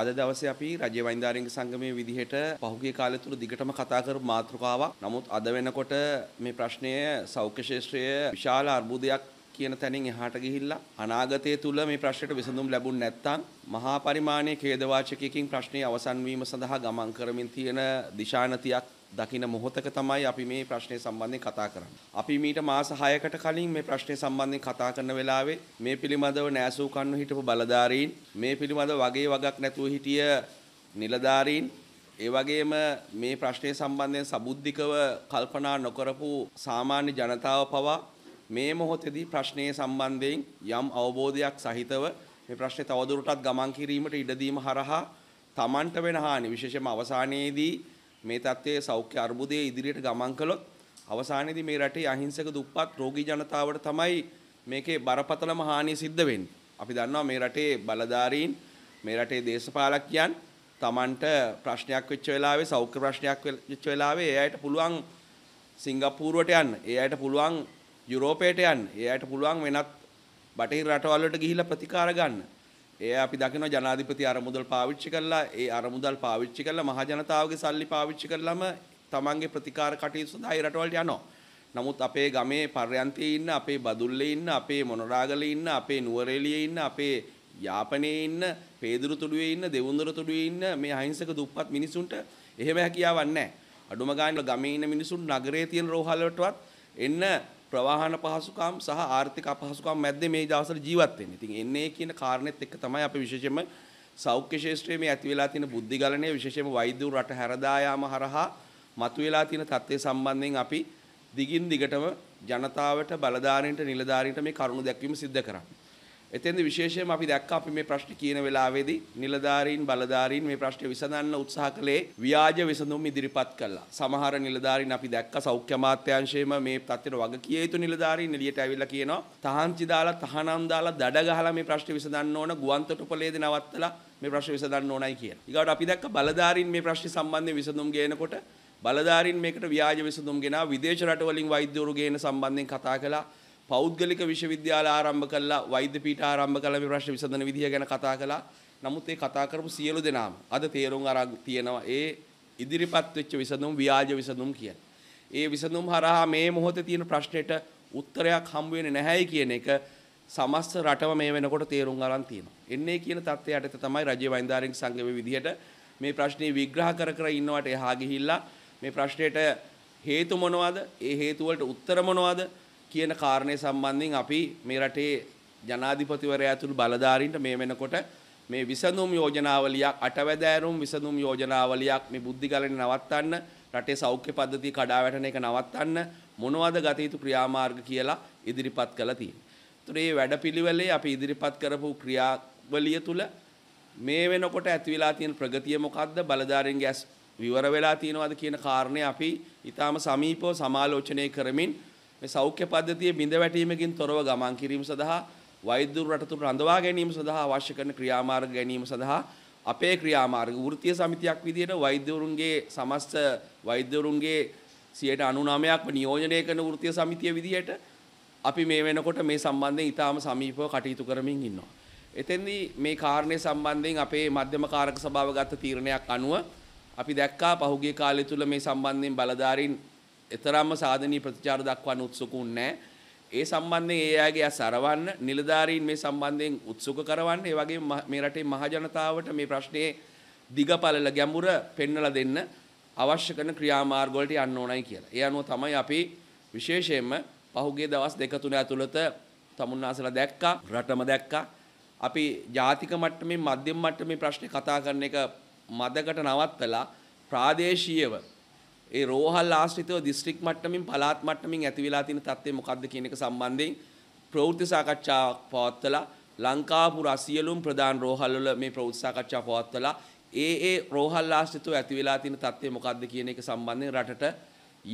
අද දවසේ අපි රජයේ වෛන්දාරංග සංගමයේ විදිහට පහුගිය කාලය තුල දිගටම කතා කරපු මාතෘකාවක්. නමුත් අද වෙනකොට මේ ප්‍රශ්නය සෞඛ්‍ය ශාස්ත්‍රයේ විශාල අර්බුදයක් කියන තැනින් එහාට ගිහිල්ලා අනාගතය තුල මේ ප්‍රශ්නෙට විසඳුම් ලැබුණ නැත්නම් මහා පරිමාණයේ ඛේදවාචකයකින් ප්‍රශ්නේ අවසන් වීම සඳහා ගමන් කරමින් තියෙන දිශානතියක් දකින මොහොතක තමයි අපි මේ ප්‍රශ්නය සම්බන්ධයෙන් කතා කරන්නේ. අපි මීට මාස 6කට කලින් මේ ප්‍රශ්නය සම්බන්ධයෙන් කතා කරන වෙලාවේ මේ පිළිබඳව නෑසූ කන්නු හිටපු බලධාරීන් මේ පිළිබඳව වගේ වගක් නැතුව හිටිය නිලධාරීන් ඒ වගේම මේ ප්‍රශ්නය සම්බන්ධයෙන් සබුද්ධිකව කල්පනා නොකරපු සාමාන්‍ය ජනතාව පවා මේ මොහොතේදී ප්‍රශ්නය සම්බන්ධයෙන් යම් අවබෝධයක් සහිතව මේ ප්‍රශ්නේ තවදුරටත් ගමන් කිරීමට ඉඩ දීම හරහා තමන්ට වෙන හානි විශේෂයෙන්ම අවසානයේදී මේ தත්ත්වයේ සෞඛ්‍ය අර්බුදයේ ඉදිරියට ගමන් කළොත් අවසානයේදී මේ රටේ අහිංසක දුප්පත් රෝගී ජනතාවට තමයි මේකේ බරපතලම හානිය සිද්ධ වෙන්නේ. අපි දන්නවා මේ රටේ බලධාරීන් මේ රටේ දේශපාලකයන් Tamanට ප්‍රශ්නයක් වෙච්ච වෙලාවේ සෞඛ්‍ය ප්‍රශ්නයක් වෙච්ච වෙලාවේ ඒ අයට පුළුවන් සිංගප්පූරුවට යන්න, ඒ අයට පුළුවන් යුරෝපයට යන්න, ඒ අයට පුළුවන් වෙනත් බටහිර රටවල් වලට ගිහිල්ලා ප්‍රතිකාර ගන්න. ඒ අපි දකිනවා ජනාධිපති අරමුදල් පාවිච්චි කරලා ඒ අරමුදල් පාවිච්චි කරලා මහජනතාවගේ සල්ලි පාවිච්චි කරලම තමන්ගේ ප්‍රතිකාර කටයුතු සඳහා ඒ රටවලට යනවා. නමුත් අපේ ගමේ පර්යන්තයේ ඉන්න අපේ බදුල්ලේ ඉන්න අපේ මොනරාගලේ ඉන්න අපේ නුවරඑළියේ ඉන්න අපේ යාපනයේ ඉන්න පේදුරු තුඩුවේ ඉන්න දෙවුන්දර තුඩුවේ ඉන්න මේ අහිංසක දුප්පත් මිනිසුන්ට එහෙම හැකියාවක් නැහැ. අඩුම ගානේ ගමේ ඉන්න මිනිසුන් නගරයේ තියෙන රෝහලටවත් එන්න ප්‍රවාහන පහසුකම් සහ ආර්ථික අපහසුකම් මැද්දේ මේ දවස්වල ජීවත් වෙන්නේ. ඉතින් එන්නේ කියන කාරණෙත් එක්ක තමයි අපි විශේෂයෙන්ම සෞඛ්‍ය ශාස්ත්‍රයේ මේ ඇති වෙලා තියෙන බුද්ධිගලණය විශේෂයෙන්ම වෛද්‍යවරු රට හැරදා යාම හරහා මතුවලා තියෙන தත්ත්වය සම්බන්ධයෙන් අපි දිගින් දිගටම ජනතාවට බලධාරීන්ට නිලධාරීන්ට මේ කරුණු දැක්වීම සිද්ධ කරන්නේ. එතෙන්ද විශේෂයෙන්ම අපි දැක්කා අපි මේ ප්‍රශ්නේ කියන වෙලාවේදී නිලධාරීන් බලධාරීන් මේ ප්‍රශ්නේ විසඳන්න උත්සාහ කළේ ව්‍යාජ විසඳුම් ඉදිරිපත් කළා. සමහර නිලධාරීන් අපි දැක්ක සෞඛ්‍ය අමාත්‍යාංශයේම මේ තත්ත්වෙට වග කිය යුතු නිලධාරීන් එළියට ඇවිල්ලා කියනවා තහංචි දාලා තහනම් දාලා දඩ ගහලා මේ ප්‍රශ්නේ විසඳන්න ඕන ගුවන්තොටුපළේදී නවත්තලා මේ ප්‍රශ්නේ විසඳන්න ඕනයි කියලා. ඊගාට අපි දැක්ක බලධාරීන් මේ ප්‍රශ්නේ සම්බන්ධයෙන් විසඳුම් ගේනකොට බලධාරීන් මේකට ව්‍යාජ විසඳුම් ගෙනා විදේශ රටවලින් වෛද්‍යවරු ගේන සම්බන්ධයෙන් කතා කළා. පෞද්ගලික විශ්වවිද්‍යාල ආරම්භ කළා වෛද්‍ය පීඨ ආරම්භ කළා මේ ප්‍රශ්න විසඳන විදිය ගැන කතා කළා. නමුත් ඒ කතා කරපු සියලු දෙනාම අද තේරුම් අරන් තියෙනවා ඒ ඉදිරිපත් වෙච්ච විසඳුම් ව්‍යාජ විසඳුම් කියන. ඒ විසඳුම් හරහා මේ මොහොතේ තියෙන ප්‍රශ්නෙට උත්තරයක් හම්බ වෙන්නේ නැහැයි කියන එක සමස්ත රටම මේ වෙනකොට තේරුම් අරන් තියෙනවා. එන්නේ කියන தත්ත්වයට යටතේ තමයි රජයේ වයින්දාරින් සංගමයේ විදිහට මේ ප්‍රශ්නේ විග්‍රහ කර කර ඉන්නවට එහා ගිහිල්ලා මේ ප්‍රශ්නෙට හේතු මොනවද? ඒ හේතු වලට උත්තර මොනවද? කියන කාරණය සම්බන්ධයෙන් අපි මේ රටේ ජනාධිපතිවරයා ඇතුළු බලධාරීන්ට මේ වෙනකොට මේ විසඳුම් යෝජනාවලියක් අටවැදෑරුම් විසඳුම් යෝජනාවලියක් මේ බුද්ධිගලන නවත්තන්න රටේ සෞඛ්‍ය පද්ධතිය කඩා වැටෙන එක නවත්තන්න මොනවද ගත යුතු ක්‍රියාමාර්ග කියලා ඉදිරිපත් කළා තියෙනවා. ඒතර මේ වැඩපිළිවෙලේ අපි ඉදිරිපත් කරපු ක්‍රියාවලිය තුල මේ වෙනකොට ඇති වෙලා තියෙන ප්‍රගතිය මොකද්ද බලධාරීන්ගේ විවර වෙලා තියෙනවද කියන කාරණේ අපි ඊටාම සමීපව සමාලෝචනය කරමින් මේ සෞඛ්‍ය පද්ධතියේ බිඳ වැටීමකින් තොරව ගමන් කිරීම සඳහා වෛද්‍ය රටතුට රඳවා ගැනීම සඳහා අවශ්‍ය කරන ක්‍රියාමාර්ග ගැනීම සඳහා අපේ ක්‍රියාමාර්ග වෘත්තීය සමිතියක් විදිහට වෛද්‍යවරුන්ගේ සමස්ත වෛද්‍යවරුන්ගේ 99%ක්ම නියෝජනය කරන වෘත්තීය සමිතිය විදිහට අපි මේ වෙනකොට මේ සම්බන්ධයෙන් ඉතාම සමීපව කටයුතු කරමින් ඉන්නවා. එතෙන්දී මේ කාරණය සම්බන්ධයෙන් අපේ මධ්‍යම කාරක සභාව ගත්ත තීරණයක් අනුව අපි දැක්කා පහුගිය කාලය තුල මේ සම්බන්ධයෙන් බලධාරීන් එතරම්ම සාධනී ප්‍රතිචාර දක්වන්න උත්සුකුන් නැහැ. ඒ සම්බන්ධයෙන් ඒ අයගේ අස් අරවන්න නිලධාරීන් මේ සම්බන්ධයෙන් උත්සුක කරවන්න. ඒ වගේම මේ රටේ මහ ජනතාවට මේ ප්‍රශ්නේ දිගපළල ගැඹුර පෙන්වලා දෙන්න අවශ්‍ය කරන ක්‍රියාමාර්ග වලට යන්න ඕනයි කියලා. ඒ අනුව තමයි අපි විශේෂයෙන්ම පහුගිය දවස් දෙක තුන ඇතුළත තමුන්නාසලා දැක්කා, රටම දැක්කා. අපි ජාතික මට්ටමේ මධ්‍යම මට්ටමේ ප්‍රශ්නේ කතා කරන එක මදකට නවත්තලා ප්‍රාදේශීයව ඒ රෝහල් ආශ්‍රිතව දිස්ත්‍රික් මට්ටමින් පළාත් මට්ටමින් ඇති වෙලා තියෙන තත්ත්වය මොකක්ද කියන එක සම්බන්ධයෙන් ප්‍රවෘත්ති සාකච්ඡාවක් පවත්වලා ලංකාපුරා සියලුම ප්‍රධාන රෝහල්වල මේ ප්‍රවෘත්ති සාකච්ඡා පවත්වලා ඒ ඒ රෝහල් ආශ්‍රිතව ඇති වෙලා තියෙන තත්ත්වය මොකක්ද කියන එක සම්බන්ධයෙන් රටට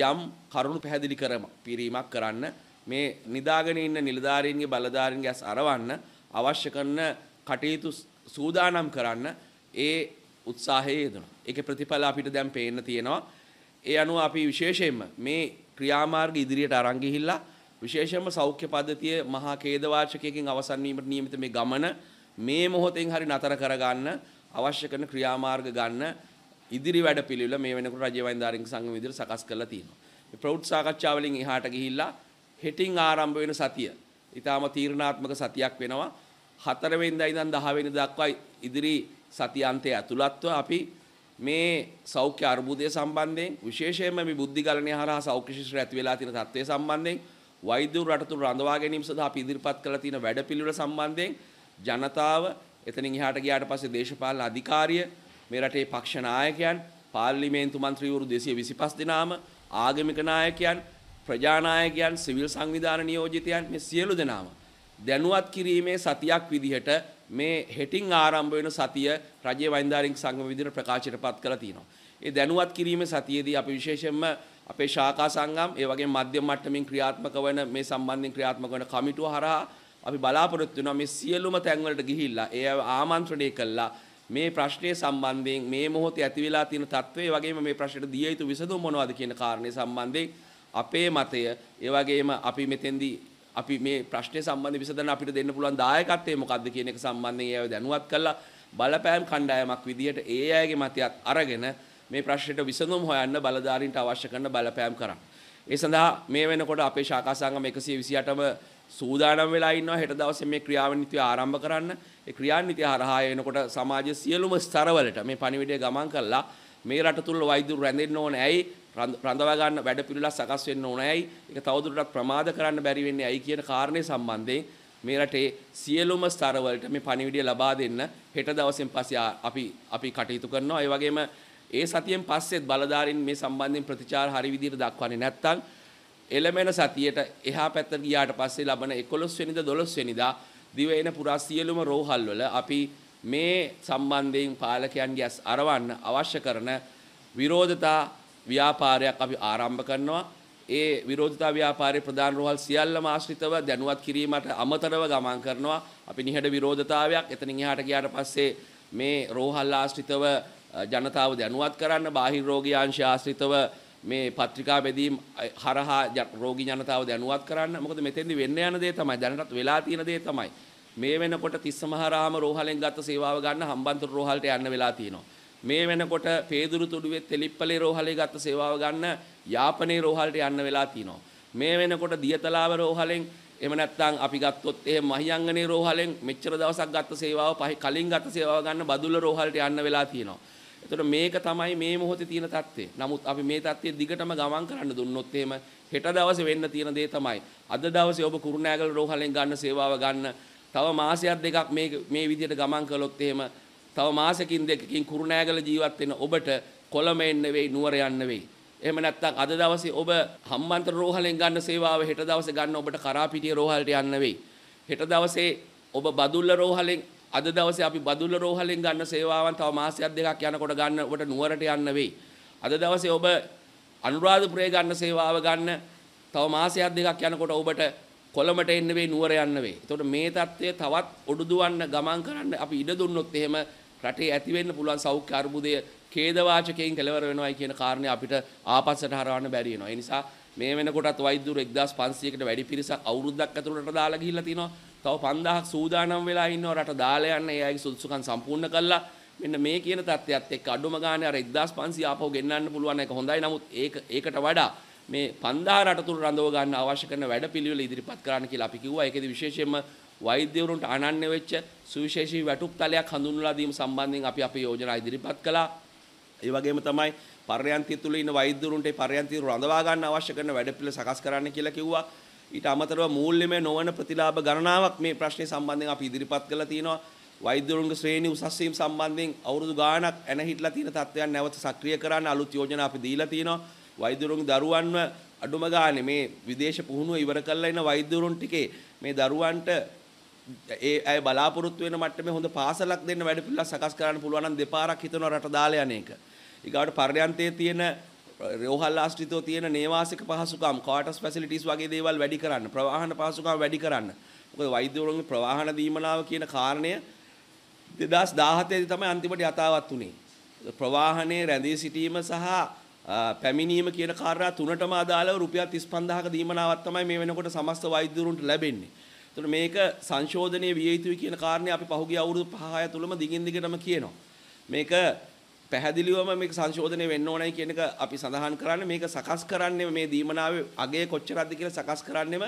යම් කරුණු පැහැදිලි කරම පිරීමක් කරන්න මේ නිදාගෙන ඉන්න නිලධාරීන්ගේ බලධාරීන්ගේ ඇස් අරවන්න අවශ්‍ය කරන කටයුතු සූදානම් කරන්න ඒ උත්සාහය යෙදෙනවා. ඒකේ ප්‍රතිඵල අපිට දැන් පේන්න තියෙනවා. ඒ අනුව අපි විශේෂයෙන්ම මේ ක්‍රියාමාර්ග ඉදිරියට අරන් ගිහිල්ලා විශේෂයෙන්ම සෞඛ්‍ය පද්ධතිය මහා ඛේදවාචකයකින් අවසන් වීමට නියමිත මේ ගමන මේ මොහොතෙන් හරි නතර කරගන්න අවශ්‍ය කරන ක්‍රියාමාර්ග ගන්න ඉදිරි වැඩපිළිවෙල මේ වෙනකොට රජයේ වෛන්දාරික සංගම විදිහට සකස් කරලා තියෙනවා. මේ ප්‍රවෘත්ති සාකච්ඡා වලින් එහාට ගිහිල්ලා හෙටින් ආරම්භ වෙන සතිය. ඊටාම තීර්ණාත්මක සතියක් වෙනවා. 4 වෙනිදා ඉඳන් 10 වෙනිදා දක්වා ඉදිරි සතිය අන්තය ඇතුළත්ව අපි මේ සෞඛ්‍ය අර්බුදය සම්බන්ධයෙන් විශේෂයෙන්ම මේ බුද්ධිගලණය හරහා සෞඛ්‍ය ශිෂ්‍ය ඇති වෙලා තියෙන තත්ත්වය සම්බන්ධයෙන් වෛද්‍යවරු රටතුළු රඳවා ගැනීම සඳහා අපි ඉදිරිපත් කළ තියෙන වැඩපිළිවෙල සම්බන්ධයෙන් ජනතාව එතනින් එහාට ගියාට පස්සේ දේශපාලන අධිකාරිය මේ රටේ පක්ෂ නායකයන් පාර්ලිමේන්තු මන්ත්‍රීවරු 225 දෙනාම ආගමික නායකයන් ප්‍රජානායකයන් සිවිල් සංවිධාන නියෝජිතයන් මේ සියලු දෙනාම දැනුවත් කිරීමේ සතියක් විදිහට මේ හෙටින් ආරම්භ වෙන සතිය රජයේ වෛන්දාරික සංගම විදිහට ප්‍රකාශයට පත් කරලා තියෙනවා. ඒ දැනුවත් කිරීමේ සතියේදී අපි විශේෂයෙන්ම අපේ ශාඛා සංගම් ඒ වගේම මධ්‍යම මට්ටමින් ක්‍රියාත්මක වන මේ සම්බන්ධයෙන් ක්‍රියාත්මක වන කමිටුව හරහා අපි බලාපොරොත්තු වෙනවා මේ සියලුම තැන්වලට ගිහිල්ලා ඒ ආමන්ත්‍රණය කළා මේ ප්‍රශ්නය සම්බන්ධයෙන් මේ මොහොතේ ඇති වෙලා තියෙන තත්ත්වය වගේම මේ ප්‍රශ්නෙට දිය යුතු විසඳුම් මොනවද කියන කාරණේ සම්බන්ධයෙන් අපේ මතය ඒ වගේම අපි මෙතෙන්දී අපි මේ ප්‍රශ්නය සම්බන්ධ විසඳන අපිට දෙන්න පුළුවන් දායකත්වය මොකක්ද කියන එක සම්බන්ධයෙන් ඒව දැනුවත් කරලා බලපෑම් කණ්ඩායමක් විදිහට ඒ අයගේ මතයක් අරගෙන මේ ප්‍රශ්නයට විසඳුම් හොයන්න බලධාරීන්ට අවශ්‍ය කරන බලපෑම් කරන්න. ඒ සඳහා මේ වෙනකොට අපේ ශාඛා සංගම 128ම සූදානම් වෙලා ඉන්නවා හෙට දවසේ මේ ක්‍රියාවන්විතය ආරම්භ කරන්න. ඒ ක්‍රියාන්විතය හරහා එනකොට සමාජයේ සියලුම ස්තරවලට මේ පණිවිඩය ගමන් කරලා මේ රට තුල වෛද්‍යුරු රැඳෙන්න ඕනේ. ඇයි රඳවා ගන්න වැඩ පිළිලා සකස් වෙන්න ඕනෑයි ඒක තවදුරටත් ප්‍රමාද කරන්න බැරි වෙන්නේ ඇයි කියන කාරණේ සම්බන්ධයෙන් මේ රටේ සියලුම ස්තරවලට මේ පණිවිඩය ලබා දෙන්න හෙට දවසෙන් පස්සේ අපි අපි කටයුතු කරනවා ඒ වගේම ඒ සතියෙන් පස්සෙත් බලධාරීන් මේ සම්බන්ධයෙන් ප්‍රතිචාර හරි විදිහට දක්වන්නේ නැත්නම් එළමෙන සතියට එහා පැත්තට ගියාට පස්සේ ලබන 11 වෙනිදා 12 වෙනිදා දිව එන පුරා සියලුම රෝහල් වල අපි මේ සම්බන්ධයෙන් පාලකයන්ගේ අරවන්න අවශ්‍ය කරන විරෝධතා ව්‍යාපාරයක් අපි ආරම්භ කරනවා ඒ විරෝධතා ව්‍යාපාරයේ ප්‍රධාන රෝහල් සියල්ලම ආශ්‍රිතව දැනුවත් කිරීමට අමතරව ගමන් කරනවා. අපි නිහඬ විරෝධතාවයක් එතනින් එහාට ගියාට පස්සේ මේ රෝහල් ආශ්‍රිතව ජනතාව දැනුවත් කරන්න බාහිර රෝගී අංශ ආශ්‍රිතව මේ පත්‍රිකා බෙදීම් හරහා රෝගී ජනතාව දැනුවත් කරන්න. මොකද මෙතෙන්දි වෙන්න යන දේ තමයි දැනටත් වෙලා තියෙන දේ තමයි. මේ වෙනකොට තිස්සමහාරාම රෝහලෙන් ගත්ත සේවාව ගන්න හම්බන්තොට රෝහලට යන්න වෙලා තියෙනවා. මේ වෙනකොට පේදුරු තුඩුවේ තෙලිප්පලේ රෝහලේ ගත්ත සේවාව ගන්න යාපනයේ රෝහලට යන්න වෙලා තියෙනවා. මේ වෙනකොට දියතලාව රෝහලෙන් එහෙම නැත්නම් අපි ගත්තොත් එහෙම මහියංගනේ රෝහලෙන් මෙච්චර දවසක් ගත්ත සේවාව පහ කලින් ගත්ත සේවාව ගන්න බදුල්ල රෝහලට යන්න වෙලා තියෙනවා. එතකොට මේක තමයි මේ මොහොතේ තියෙන தත්ත්වය. නමුත් අපි මේ தත්ත්වය දිගටම ගමන් කරන්න දුන්නොත් එහෙම හෙට දවසේ වෙන්න තියෙන දේ තමයි. අද දවසේ ඔබ කුරුණෑගල රෝහලෙන් ගන්න සේවාව ගන්න තව මාසයක් දෙකක් මේ මේ විදිහට ගමන් කළොත් එහෙම තව මාසකින් දෙකකින් කුරුණෑගල ජීවත් වෙන ඔබට කොළඹ එන්න වෙයි නුවර යන්න වෙයි. එහෙම නැත්නම් අද දවසේ ඔබ හම්බන්තොට රෝහලෙන් ගන්න සේවාව හෙට දවසේ ගන්න ඔබට කරාපිටිය රෝහලට යන්න වෙයි. හෙට දවසේ ඔබ බදුල්ල රෝහලෙන් අද දවසේ අපි බදුල්ල රෝහලෙන් ගන්න සේවාවන් තව මාසයක් දෙකක් යනකොට ගන්න ඔබට නුවරට යන්න වෙයි. අද දවසේ ඔබ අනුරාධපුරේ ගන්න සේවාව ගන්න තව මාසයක් දෙකක් යනකොට ඔබට කොළඹට එන්න වෙයි නුවර යන්න වෙයි. එතකොට මේ தත්ත්වය තවත් ඔඩු දුවන්න ගමන් කරන්න අපි ඉඩ දුන්නොත් එහෙම රටේ ඇති වෙන්න පුළුවන් සෞඛ්‍ය අර්බුදය ඛේදවාචකයෙන් කෙලවර වෙනවයි කියන කාරණේ අපිට ආපස්සට හරවන්න බැරි වෙනවා. ඒ නිසා මේ වෙනකොටත් වෛද්‍යවරු 1500කට වැඩි පිරිසක් අවුරුද්දක් ඇතුළට දාලා ගිහිල්ලා තිනවා. තව 5000ක් සූදානම් වෙලා ඉන්නවා රට දාලා යන්න ඒ අයගේ සුදුසුකම් සම්පූර්ණ කළා. මෙන්න මේ කියන தත්ත්වයත් එක්ක අඩුම ගානේ අර 1500 ආපහු ගෙන්නන්න පුළුවන් එක හොඳයි. නමුත් ඒක ඒකට වඩා මේ 5000 රට තුල රඳව ගන්න අවශ්‍ය කරන වැඩපිළිවෙල ඉදිරිපත් කරන්න කියලා අපි කිව්වා. ඒකෙදි විශේෂයෙන්ම වෛද්‍යවරුන්ට අනන්‍ය වෙච්ච සුවිශේෂී වැටුප් තලයක් හඳුන්වලා දීම සම්බන්ධයෙන් අපි අපේ යෝජනා ඉදිරිපත් කළා. ඒ වගේම තමයි පර්යන්තිය තුල ඉන්න වෛද්‍යවරුන්ට පර්යන්තිය රඳවා ගන්න අවශ්‍ය කරන වැඩපිළිවෙල සකස් කරන්න කියලා කිව්වා. ඊට අමතරව මූල්‍යමය නොවන ප්‍රතිලාභ ගණනාවක් මේ ප්‍රශ්නේ සම්බන්ධයෙන් අපි ඉදිරිපත් කළා තියෙනවා. වෛද්‍යවරුන්ගේ ශ්‍රේණි උසස් වීම සම්බන්ධයෙන් අවුරුදු ගාණක් ඇනහිටලා තියෙන තත්ත්වයන් නැවත සක්‍රිය කරන්න අලුත් යෝජනා අපි දීලා තියෙනවා. වෛද්‍යවරුන්ගේ දරුවන්ව අඩුම ගානේ මේ විදේශ පුහුණුව ඉවර කරලා ඉන වෛද්‍යවරුන් ටිකේ මේ දරුවන්ට ඒ අය බලාපොරොත්තු වෙන මට්ටමේ හොඳ පාසලක් දෙන්න වැඩ පිළිවෙලක් සකස් කරන්න පුළුවන් නම් දෙපාරක් හිතනවා රට දාලා යන එක. ඊගාවට පර්යන්තයේ තියෙන රෝහල් ආශ්‍රිතව තියෙන නේවාසික පහසුකම් ක්වාටර්ස් ෆැසිලිටිස් වගේ දේවල් වැඩි කරන්න ප්‍රවාහන පහසුකම් වැඩි කරන්න. මොකද වෛද්‍යවරුන්ගේ ප්‍රවාහන දීමනාව කියන කාරණය 2017 දී තමයි අන්තිමට යථාවත් උනේ. ප්‍රවාහනයේ රැඳී සිටීම සහ පැමිණීම කියන කාරණා තුනටම අදාළව රුපියල් 35000ක දීමනාවක් තමයි මේ වෙනකොට සමස්ත වෛද්‍යවරුන්ට ලැබෙන්නේ. එතකොට මේක සංශෝධනයේ විය යුතුයි කියන කාරණේ අපි පහුගිය අවුරුදු 5 තුලම දිගින් දිගටම කියනවා. මේක පැහැදිලිවම මේක සංශෝධනය වෙන්න ඕනයි කියන එක අපි සඳහන් කරන්නේ මේක සකස් කරන්නේ මේ දීමනාවේ අගය කොච්චරක්ද කියලා සකස් කරන්නේම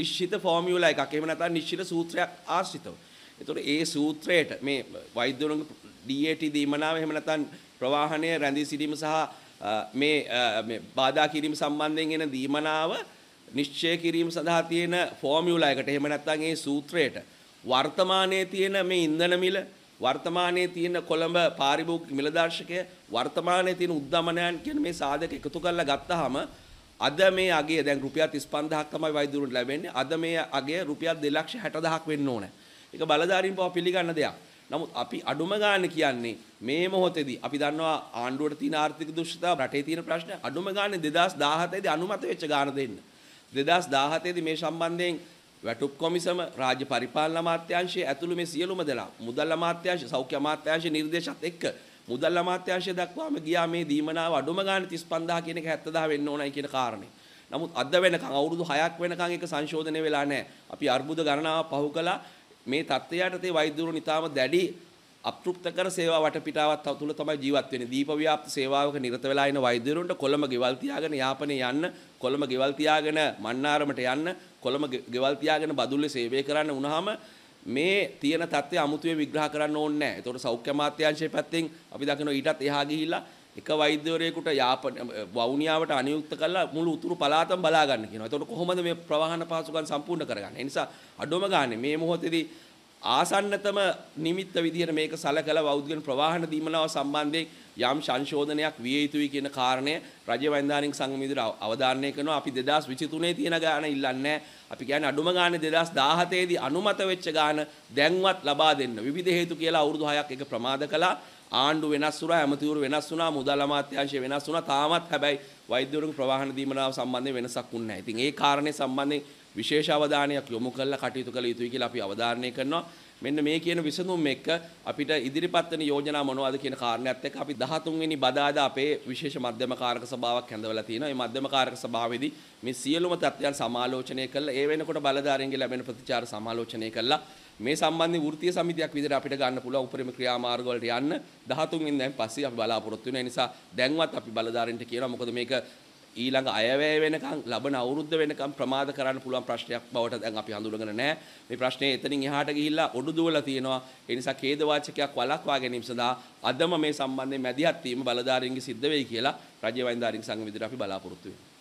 නිශ්චිත ෆෝමියුලා එකක්. එහෙම නැත්නම් නිශ්චිත සූත්‍රයක් ආශ්‍රිතව. එතකොට ඒ සූත්‍රයට මේ වෛද්‍යවරුන්ගේ DAT දීමනාව එහෙම නැත්නම් ප්‍රවාහණය රැඳී සිටීම සහ මේ මේ බාධා කිරීම සම්බන්ධයෙන් එන දීමනාව නිශ්චය කිරීම සඳහා තියෙන ෆෝමියුලා එකට එහෙම නැත්නම් ඒ සූත්‍රයට වර්තමානයේ තියෙන මේ ඉන්ධන මිල වර්තමානයේ තියෙන කොළඹ පාරිභෝගික මිලදර්ශකය වර්තමානයේ තියෙන උද්දමනයන් කියන මේ සාධක එකතු කරලා ගත්තාම අද මේ අගය දැන් රුපියල් 35000ක් තමයි වෛද්‍යවරුන්ට ලැබෙන්නේ අද මේ අගය රුපියල් 260000ක් වෙන්න ඕනේ. ඒක බලධාරීන් පව පිළිගන්න දෙයක්. නමුත් අපි අඩුම ගන්න කියන්නේ මේ මොහොතේදී අපි දන්නවා ආණ්ඩුවට තියෙන ආර්ථික දුෂ්චිතාව රටේ තියෙන ප්‍රශ්න අඩුම ගන්න 2017 දී අනුමත වෙච්ච ගාන දෙන්න. 2017 මේ සම්බන්ධයෙන් වැටුප් කොමිසම රාජ්‍ය පරිපාලන අමාත්‍යාංශය ඇතුළු මේ සියලුම දෙනා මුදල් අමාත්‍යාංශ සෞඛ්‍ය අමාත්‍යාංශ නිර්දේශත් එක්ක මුදල් අමාත්‍යාංශය දක්වාම ගියා මේ දීමනාව අඩුම ගානේ 35000 කියන එක 70000 වෙන්න ඕනයි කියන කාරණේ. නමුත් අද වෙනකන් අවුරුදු 6ක් වෙනකන් ඒක සංශෝධනය වෙලා නැහැ. අපි අර්බුද ගණනාව පහු කළා. මේ தත්ත්වයට තේ වෛද්‍යවරුන් ඊටාම දැඩි අපෘප්තකර සේවා වටපිටාවත් තුළ තමයි ජීවත් වෙන්නේ. දීප ව්‍යාප්ත සේවාවක නිරත වෙලා ඉන වෛද්‍යවරුන්ට කොළඹ ගෙවල් තියාගෙන යාපනයේ යන්න, කොළඹ ගෙවල් තියාගෙන මන්නාරමට යන්න, කොළඹ ගෙවල් තියාගෙන බදුල්ලේ සේවය කරන්න වුණාම මේ තියෙන தත්ත්වය අමුතුවේ විග්‍රහ කරන්න ඕනේ නැහැ. ඒතකොට සෞඛ්‍ය අමාත්‍යාංශයේ පැත්තෙන් අපි දකිනවා ඊටත් එහා ගිහිල්ලා එක වෛද්‍යවරයෙකුට යාපන වවුනියාවට අනියුක්ත කරලා මුළු උතුරු පළාතම බලා ගන්න කියනවා. ඒතකොට කොහොමද මේ ප්‍රවාහන පහසුකම් සම්පූර්ණ කරගන්නේ? ඒ නිසා අඩොම ගානේ මේ මොහොතේදී ආසන්නතම නිමිත්ත විදිහට මේක සලකලා බෞද්ධයන් ප්‍රවාහන දීමනාව සම්බන්ධයෙන් යම් සංශෝධනයක් විය යුතුයි කියන කාරණය රජ වෛන්දානික සංගම ඉදිරියට අවධාරණය කරනවා. අපි 2023 තියෙන ගාන ඉල්ලන්නේ අපි කියන්නේ අඩුම ගානේ 2017 දී අනුමත වෙච්ච ගාන දැන්වත් ලබා දෙන්න. විවිධ හේතු කියලා අවුරුදු 6ක් එක ප්‍රමාද කළා. ආණ්ඩු වෙනස් වුණා, ඇමතිවරු වෙනස් වුණා, මුදල් අමාත්‍යාංශය වෙනස් වුණා. තාමත් හැබැයි වෛද්‍යවරුන්ගේ ප්‍රවාහන දීමනාව සම්බන්ධයෙන් වෙනසක් වුණ නැහැ. ඉතින් ඒ කාරණේ සම්බන්ධයෙන් විශේෂ අවධානයක් යොමු කරලා කටයුතු කළ යුතුයි කියලා අපි අවධාරණය කරනවා. මෙන්න මේ කියන විසඳුම් එක්ක අපිට ඉදිරිපත් වෙන යෝජනා මොනවද කියන කාරණයත් එක්ක අපි 13 වෙනි බදාදා අපේ විශේෂ මධ්‍යම කාරක සභාවක් හැඳවලා තියෙනවා. මේ මධ්‍යම කාරක සභාවේදී මේ සියලුම තත්ත්වයන් සමාලෝචනය කරලා ඒ වෙනකොට බලධාරීන්ගේ ලැබෙන ප්‍රතිචාර සමාලෝචනය කරලා මේ සම්බන්ධ වෘත්තීය සමිතියක් විදිහට අපිට ගන්න පුළුවන් උපරිම ක්‍රියාමාර්ග වලට යන්න 13 වෙනිදාන් පස්සේ අපි බලාපොරොත්තු වෙන නිසා දැන්වත් අපි බලධාරීන්ට කියනවා මොකද මේක ඊළඟ අයවැය වෙනකම් ලබන අවුරුද්ද වෙනකම් ප්‍රමාද කරන්න පුළුවන් ප්‍රශ්නයක් බවට දැන් අපි හඳුනගෙන නැහැ. මේ ප්‍රශ්නේ එතනින් එහාට ගිහිල්ලා ඔඩු දුවලා තියෙනවා. ඒ නිසා ඛේදවාචකයක් වළක්වා ගැනීම සඳහා අදම මේ සම්බන්ධයෙන් මැදිහත් වීම බලධාරීන්ගේ සිද්ධ වෙයි කියලා රජ්‍ය වෛන්දාරින් සංගම විදිහට අපි බලාපොරොත්තු වෙනවා.